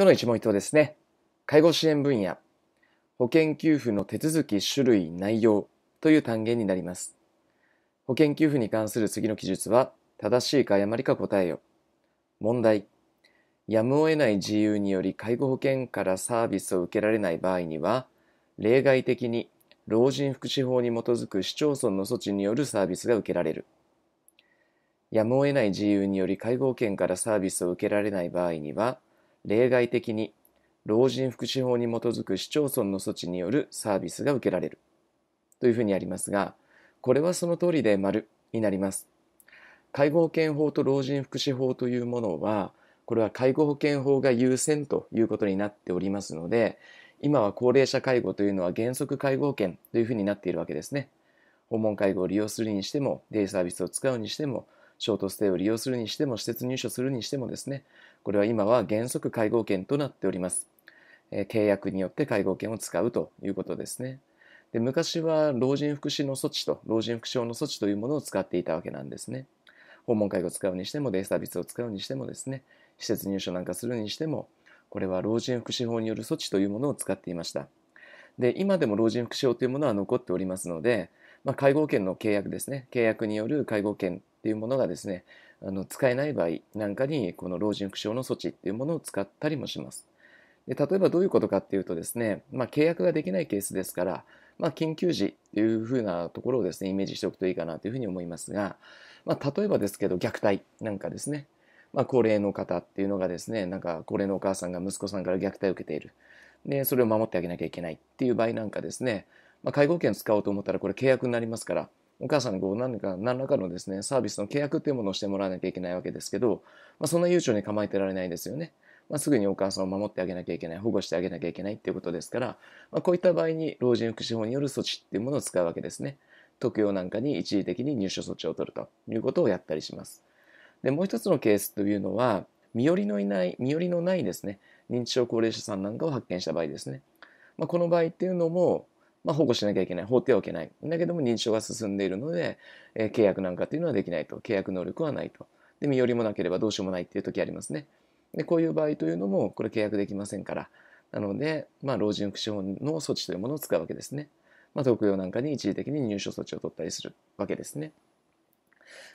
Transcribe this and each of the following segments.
今日の一問一答ですね。介護支援分野、保険給付の手続き、種類、内容という単元になります。保険給付に関する次の記述は、正しいか誤りか答えよ。問題。やむを得ない自由により介護保険からサービスを受けられない場合には、例外的に老人福祉法に基づく市町村の措置によるサービスが受けられる。やむを得ない自由により介護保険からサービスを受けられない場合には、例外的に老人福祉法に基づく市町村の措置によるサービスが受けられるというふうにありますがこれはその通りで丸になります介護保険法と老人福祉法というものはこれは介護保険法が優先ということになっておりますので今は高齢者介護というのは原則介護保険というふうになっているわけですね訪問介護を利用するにしてもデイサービスを使うにしてもショートステイを利用するにしても、施設入所するにしてもですね、これは今は原則介護権となっております。契約によって介護権を使うということですね。で昔は老人福祉の措置と老人福祉法の措置というものを使っていたわけなんですね。訪問介護を使うにしてもデイサービスを使うにしてもですね施設入所なんかするにしてもこれは老人福祉法による措置というものを使っていました。で今でも老人福祉法というものは残っておりますのでまあ、介護保険の契約ですね契約による介護保険っていうものがですねあの使えない場合なんかにこの老人福祉法の措置っていうものを使ったりもします。で例えばどういうことかっていうとですね、まあ、契約ができないケースですから、まあ、緊急時っていうふうなところをですねイメージしておくといいかなというふうに思いますが、まあ、例えばですけど虐待なんかですね、まあ、高齢の方っていうのがですねなんか高齢のお母さんが息子さんから虐待を受けているでそれを守ってあげなきゃいけないっていう場合なんかですね、まあ、介護保険使おうと思ったらこれ契約になりますから、お母さんにこう何か何らかのですね、サービスの契約というものをしてもらわなきゃいけないわけですけど、まあ、そんな悠長に構えてられないですよね。まあ、すぐにお母さんを守ってあげなきゃいけない、保護してあげなきゃいけないっていうことですから、まあ、こういった場合に老人福祉法による措置っていうものを使うわけですね。特養なんかに一時的に入所措置を取るということをやったりします。で、もう一つのケースというのは、身寄りのいない、身寄りのないですね、認知症高齢者さんなんかを発見した場合ですね。まあ、この場合っていうのも、まあ、保護しなきゃいけない、放ってはいけない。だけども認証が進んでいるので、えー、契約なんかというのはできないと。契約能力はないと。で、身寄りもなければどうしようもないっていう時ありますね。で、こういう場合というのも、これ契約できませんから。なので、まあ、老人福祉法の措置というものを使うわけですね。まあ、特養なんかに一時的に入所措置を取ったりするわけですね。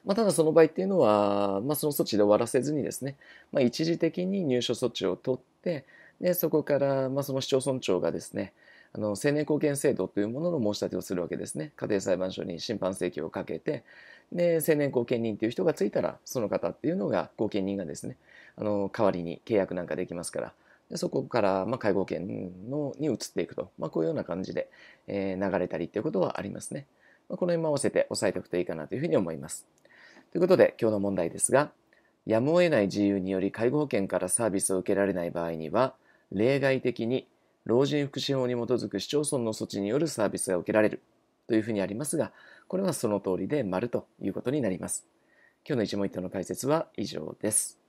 まあ、ただその場合っていうのは、まあ、その措置で終わらせずにですね、まあ、一時的に入所措置を取って、でそこから、まあ、その市町村長がですね、あの成年後見制度というものの申し立てをするわけですね家庭裁判所に審判請求をかけてで成年後見人という人がついたらその方っていうのが後見人がですねあの代わりに契約なんかできますからでそこから、まあ、介護保険のに移っていくと、まあ、こういうような感じで、えー、流れたりっていうことはありますね、まあ、この辺も合わせて押さえておくといいかなというふうに思いますということで今日の問題ですがやむを得ない自由により介護保険からサービスを受けられない場合には例外的に老人福祉法に基づく市町村の措置によるサービスが受けられるというふうにありますが、これはその通りで丸ということになります。今日の一問一答の解説は以上です。